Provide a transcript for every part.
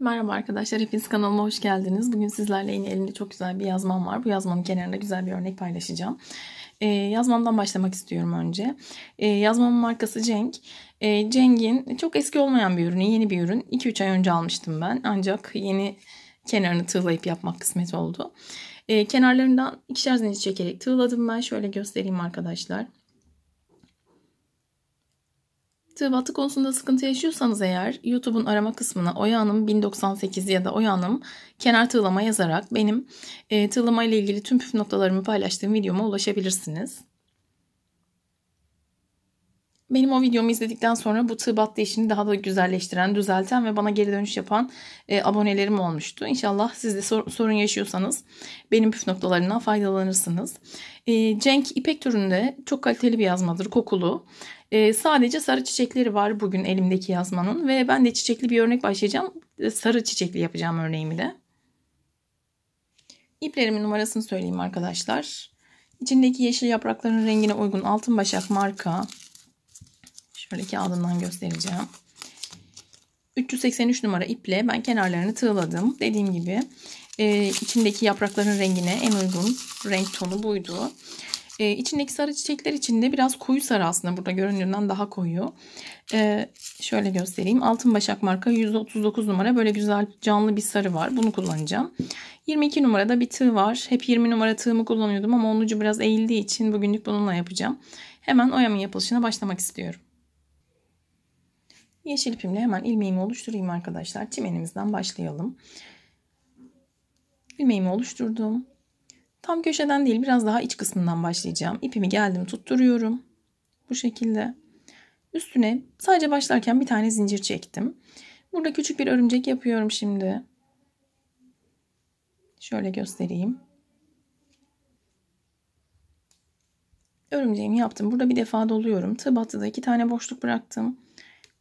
Merhaba arkadaşlar, hepiniz kanalıma hoş geldiniz. Bugün sizlerle yine elimde çok güzel bir yazmam var. Bu yazmanın kenarında güzel bir örnek paylaşacağım. Ee, yazmamdan başlamak istiyorum önce. Ee, yazmamın markası Cenk. Ee, Cenk'in çok eski olmayan bir ürünü, yeni bir ürün. 2-3 ay önce almıştım ben. Ancak yeni kenarını tığlayıp yapmak kısmet oldu. Ee, kenarlarından ikişer zincir çekerek tığladım ben. Şöyle göstereyim arkadaşlar tıbatı konusunda sıkıntı yaşıyorsanız eğer YouTube'un arama kısmına Oya Hanım 1098 ya da Oya Hanım kenar tığlama yazarak benim e, tığlama ile ilgili tüm püf noktalarımı paylaştığım videoma ulaşabilirsiniz. Benim o videomu izledikten sonra bu tığ battı işini daha da güzelleştiren, düzelten ve bana geri dönüş yapan e, abonelerim olmuştu. İnşallah siz de sor, sorun yaşıyorsanız benim püf noktalarından faydalanırsınız. E, Cenk İpek türünde çok kaliteli bir yazmadır, kokulu. E, sadece sarı çiçekleri var bugün elimdeki yazmanın ve ben de çiçekli bir örnek başlayacağım. E, sarı çiçekli yapacağım örneğimi de. İplerimin numarasını söyleyeyim arkadaşlar. İçindeki yeşil yaprakların rengine uygun altın başak marka. Şöyle adından göstereceğim. 383 numara iple ben kenarlarını tığladım. Dediğim gibi e, içindeki yaprakların rengine en uygun renk tonu buydu. E, içindeki sarı çiçekler içinde biraz koyu sarı aslında burada göründüğünden daha koyu. E, şöyle göstereyim. Altın Başak marka 139 numara böyle güzel canlı bir sarı var. Bunu kullanacağım. 22 numarada bir tığ var. Hep 20 numara tığımı kullanıyordum ama 10. biraz eğildiği için bugünlük bununla yapacağım. Hemen oyamın yapılışına başlamak istiyorum. Yeşil ipimle hemen ilmeğimi oluşturayım arkadaşlar. Çimenimizden başlayalım. Ilmeğimi oluşturdum. Tam köşeden değil biraz daha iç kısmından başlayacağım. İpimi geldim tutturuyorum. Bu şekilde. Üstüne sadece başlarken bir tane zincir çektim. Burada küçük bir örümcek yapıyorum şimdi. Şöyle göstereyim. Örümceğimi yaptım. Burada bir defa doluyorum. Tığ battıda iki tane boşluk bıraktım.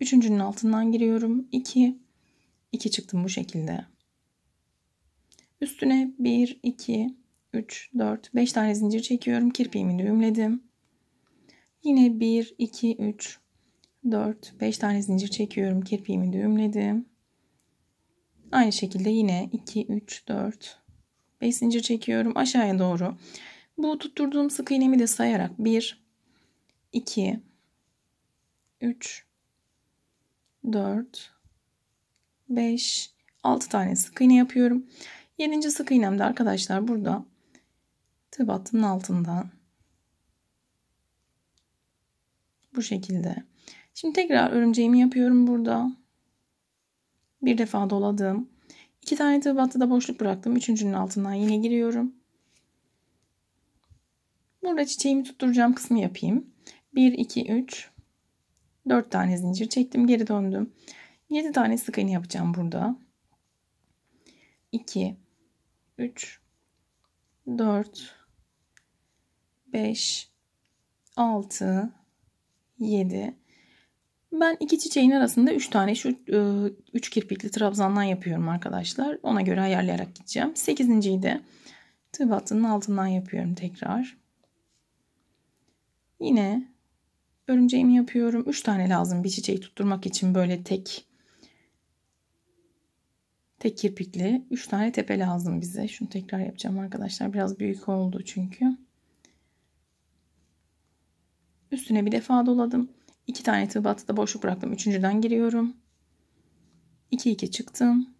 Üçüncünün altından giriyorum. İki, 2 çıktım bu şekilde. Üstüne bir, iki. 3, 4, 5 tane zincir çekiyorum. Kirpiğimi düğümledim. Yine 1, 2, 3, 4, 5 tane zincir çekiyorum. Kirpiğimi düğümledim. Aynı şekilde yine 2, 3, 4, 5 zincir çekiyorum. Aşağıya doğru. Bu tutturduğum sık iğnemi de sayarak 1, 2, 3, 4, 5, 6 tane sık iğne yapıyorum. 7. sık iğnemde arkadaşlar burada tıbatının altından bu şekilde. Şimdi tekrar örümceğimi yapıyorum burada. Bir defa doladım. İki tane tıbatta da boşluk bıraktım. Üçüncünün altından yine giriyorum. Burada çiçeğimi tutturacağım kısmı yapayım. 1, 2, 3, 4 tane zincir çektim. Geri döndüm. 7 tane sık iğne yapacağım burada. 2, 3, 4, 5, 6, 7. Ben iki çiçeğin arasında 3 tane şu 3 e, kirpikli trabzandan yapıyorum arkadaşlar. Ona göre ayarlayarak gideceğim. 8.yi de tığ battığının altından yapıyorum tekrar. Yine örümceğimi yapıyorum. 3 tane lazım bir çiçeği tutturmak için böyle tek tek kirpikli 3 tane tepe lazım bize. Şunu tekrar yapacağım arkadaşlar. Biraz büyük oldu çünkü. Üstüne bir defa doladım. İki tane tığ battı da boşluk bıraktım. Üçüncüden giriyorum. 2 2 çıktım.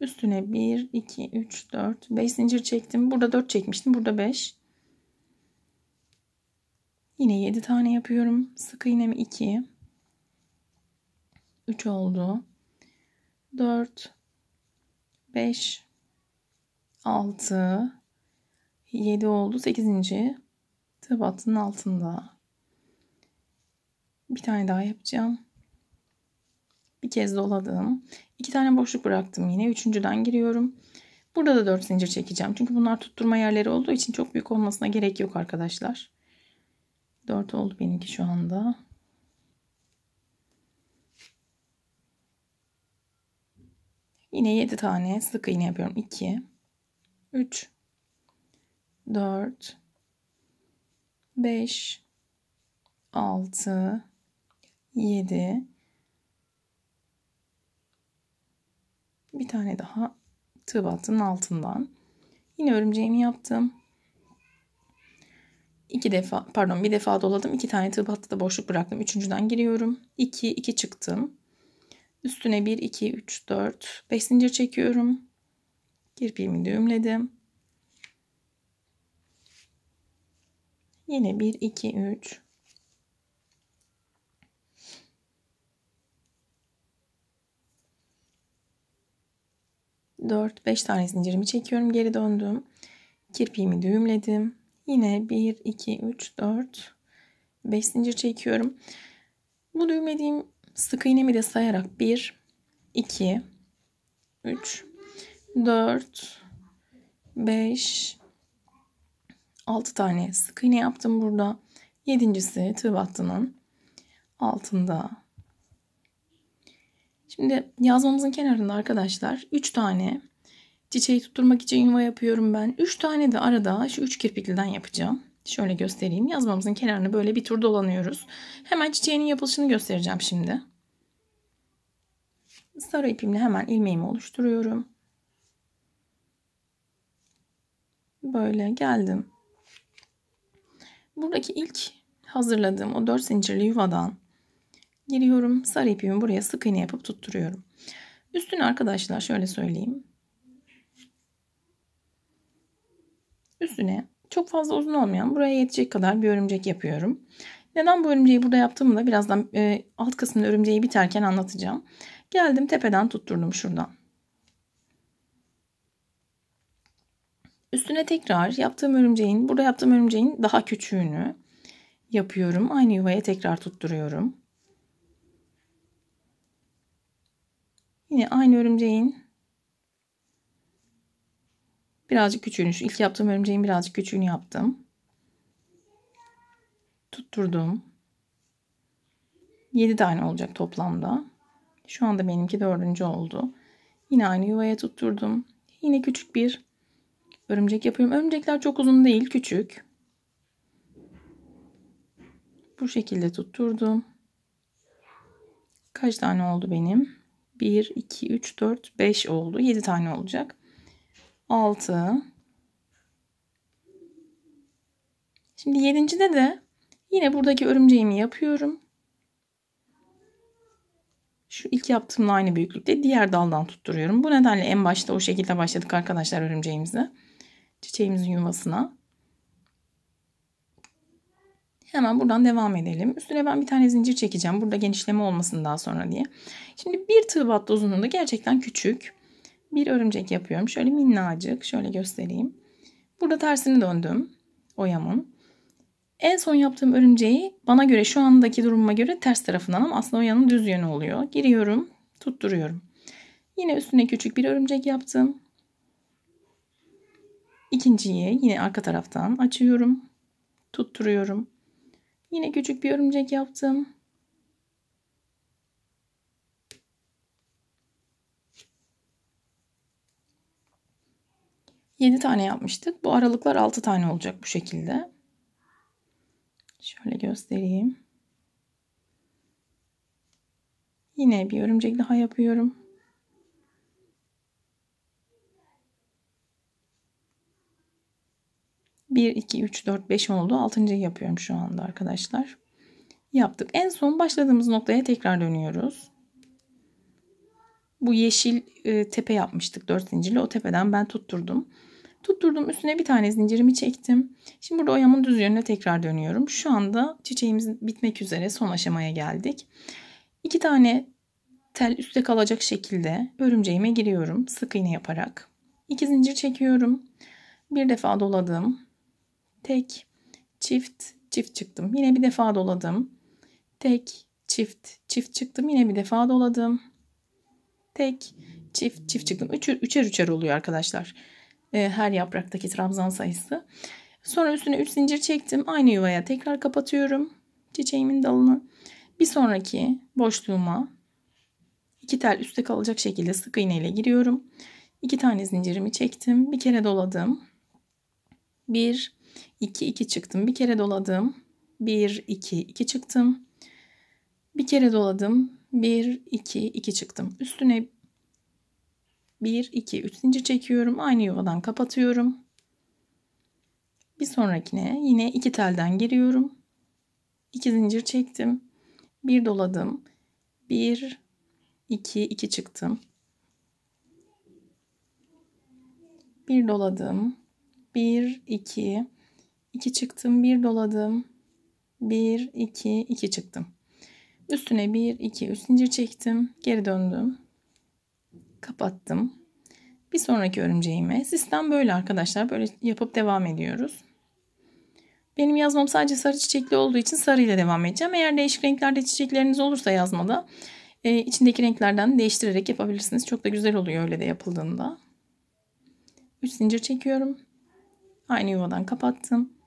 Üstüne 1 2 3 4 5 zincir çektim. Burada 4 çekmiştim. Burada 5. Yine 7 tane yapıyorum. Sık iğnemi 2. 3 oldu. 4 5 6 7 oldu. 8 tabatın altında. Bir tane daha yapacağım. Bir kez doladım. İki tane boşluk bıraktım yine. Üçüncüden giriyorum. Burada da 4 zincir çekeceğim. Çünkü bunlar tutturma yerleri olduğu için çok büyük olmasına gerek yok arkadaşlar. Dört oldu benimki şu anda. Yine yedi tane sık iğne yapıyorum. İki, üç, dört. 5 6 7 bir tane daha tığ battının altından yine örümceğimi yaptım. İki defa pardon bir defa doladım. iki tane tığ battı da boşluk bıraktım. Üçüncüden giriyorum. 2 2 çıktım. Üstüne 1 2 3 4 5 zincir çekiyorum. Kirpiğimi düğümledim. Yine 1, 2, 3. Dört, beş tane zincirimi çekiyorum. Geri döndüm. Kirpiğimi düğümledim. Yine bir iki üç dört beş zincir çekiyorum. Bu düğümlediğim sık iğnemi de sayarak bir iki üç dört beş 6 tane sık iğne yaptım burada. Yedincisi tığ battının altında. Şimdi yazmamızın kenarında arkadaşlar 3 tane çiçeği tutturmak için yuva yapıyorum ben. 3 tane de arada şu 3 kirpikliden yapacağım. Şöyle göstereyim. Yazmamızın kenarını böyle bir tur dolanıyoruz. Hemen çiçeğinin yapılışını göstereceğim şimdi. Sarı ipimle hemen ilmeğimi oluşturuyorum. Böyle geldim. Buradaki ilk hazırladığım o 4 zincirli yuvadan giriyorum. Sarı ipimi buraya sık iğne yapıp tutturuyorum. Üstünü arkadaşlar şöyle söyleyeyim. Üstüne çok fazla uzun olmayan buraya yetecek kadar bir örümcek yapıyorum. Neden bu örümceği burada yaptığımı da birazdan e, alt kısmında örümceği biterken anlatacağım. Geldim tepeden tutturdum şuradan. Üstüne tekrar yaptığım örümceğin, burada yaptığım örümceğin daha küçüğünü yapıyorum. Aynı yuvaya tekrar tutturuyorum. Yine aynı örümceğin birazcık küçüğünü, ilk yaptığım örümceğin birazcık küçüğünü yaptım. Tutturdum. 7 tane olacak toplamda. Şu anda benimki dördüncü oldu. Yine aynı yuvaya tutturdum. Yine küçük bir örümcek yapıyorum. Örümcekler çok uzun değil, küçük. Bu şekilde tutturdum. Kaç tane oldu benim? 1, 2, 3, 4, 5 oldu. 7 tane olacak. 6. Şimdi 7.de de de yine buradaki örümceğimi yapıyorum. Şu ilk yaptığımla aynı büyüklükte diğer daldan tutturuyorum. Bu nedenle en başta o şekilde başladık arkadaşlar örümceğimizi çiçeğimizin yuvasına. Hemen buradan devam edelim. Üstüne ben bir tane zincir çekeceğim. Burada genişleme olmasın daha sonra diye. Şimdi bir tığ battı uzunluğunda gerçekten küçük. Bir örümcek yapıyorum. Şöyle minnacık. Şöyle göstereyim. Burada tersini döndüm. Oyamın. En son yaptığım örümceği bana göre şu andaki durumuma göre ters tarafından ama aslında oyanın düz yönü oluyor. Giriyorum. Tutturuyorum. Yine üstüne küçük bir örümcek yaptım. İkinciyi yine arka taraftan açıyorum. Tutturuyorum. Yine küçük bir örümcek yaptım. Yedi tane yapmıştık. Bu aralıklar altı tane olacak bu şekilde. Şöyle göstereyim. Yine bir örümcek daha yapıyorum. 1, 2, 3, 4, 5 oldu. 6. yapıyorum şu anda arkadaşlar. Yaptık. En son başladığımız noktaya tekrar dönüyoruz. Bu yeşil e, tepe yapmıştık 4 zincirli. O tepeden ben tutturdum. Tutturdum üstüne bir tane zincirimi çektim. Şimdi burada oyamın düz yönüne tekrar dönüyorum. Şu anda çiçeğimiz bitmek üzere son aşamaya geldik. İki tane tel üstte kalacak şekilde örümceğime giriyorum sık iğne yaparak. İki zincir çekiyorum. Bir defa doladım tek, çift, çift çıktım. Yine bir defa doladım. Tek, çift, çift çıktım. Yine bir defa doladım. Tek, çift, çift çıktım. Üçer, üçer üçer oluyor arkadaşlar. Ee, her yapraktaki trabzan sayısı. Sonra üstüne 3 zincir çektim. Aynı yuvaya tekrar kapatıyorum. Çiçeğimin dalını. Bir sonraki boşluğuma iki tel üstte kalacak şekilde sık iğne ile giriyorum. İki tane zincirimi çektim. Bir kere doladım. Bir, 2 2 çıktım. Bir kere doladım. 1 2 2 çıktım. Bir kere doladım. 1 2 2 çıktım. Üstüne 1 2 3 zincir çekiyorum. Aynı yuvadan kapatıyorum. Bir sonrakine yine iki telden giriyorum. 2 zincir çektim. 1 doladım. 1 2 2 çıktım. 1 doladım. 1 2 2 çıktım, 1 doladım. 1, 2, 2 çıktım. Üstüne 1, 2, 3 zincir çektim. Geri döndüm. Kapattım. Bir sonraki örümceğime. Sistem böyle arkadaşlar. Böyle yapıp devam ediyoruz. Benim yazmam sadece sarı çiçekli olduğu için sarıyla devam edeceğim. Eğer değişik renklerde çiçekleriniz olursa yazmada e, içindeki renklerden değiştirerek yapabilirsiniz. Çok da güzel oluyor öyle de yapıldığında. 3 zincir çekiyorum. Aynı yuvadan kapattım.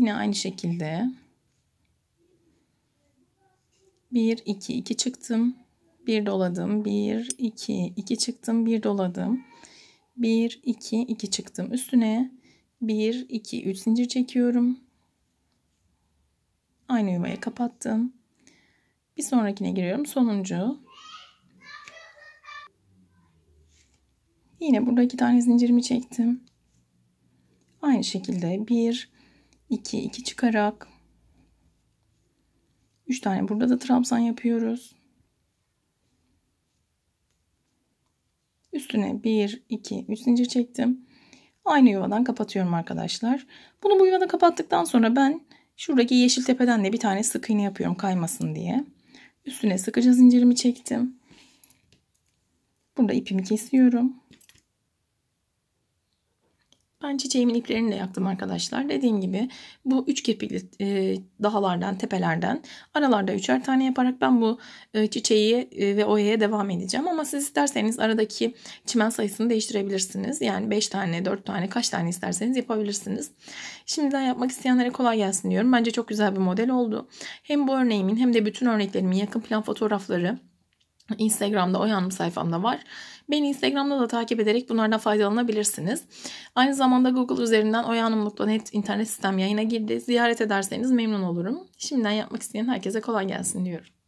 Yine aynı şekilde 1 2 2 çıktım. 1 doladım. 1 2 2 çıktım. 1 doladım. 1 2 2 çıktım üstüne. 1 2 3 zincir çekiyorum. Aynı yuvaya kapattım. Bir sonrakine giriyorum. Sonuncu. Yine burada iki tane zincirimi çektim. Aynı şekilde 1 2 2 çıkarak 3 tane burada da trabzan yapıyoruz. Üstüne 1 2 3 zincir çektim. Aynı yuvadan kapatıyorum arkadaşlar. Bunu bu yuvada kapattıktan sonra ben şuradaki yeşil tepeden de bir tane sık iğne yapıyorum kaymasın diye. Üstüne sıkıca zincirimi çektim. Burada ipimi kesiyorum. Ben çiçeğimin iplerini de yaktım arkadaşlar. Dediğim gibi bu üç kepikli e, dahalardan, tepelerden aralarda üçer tane yaparak ben bu e, çiçeği e, ve oyaya devam edeceğim. Ama siz isterseniz aradaki çimen sayısını değiştirebilirsiniz. Yani 5 tane, 4 tane, kaç tane isterseniz yapabilirsiniz. Şimdiden yapmak isteyenlere kolay gelsin diyorum. Bence çok güzel bir model oldu. Hem bu örneğimin hem de bütün örneklerimin yakın plan fotoğrafları Instagram'da o yanım sayfamda var. Beni Instagram'da da takip ederek bunlardan faydalanabilirsiniz. Aynı zamanda Google üzerinden oyanım.net internet sistem yayına girdi. Ziyaret ederseniz memnun olurum. Şimdiden yapmak isteyen herkese kolay gelsin diyorum.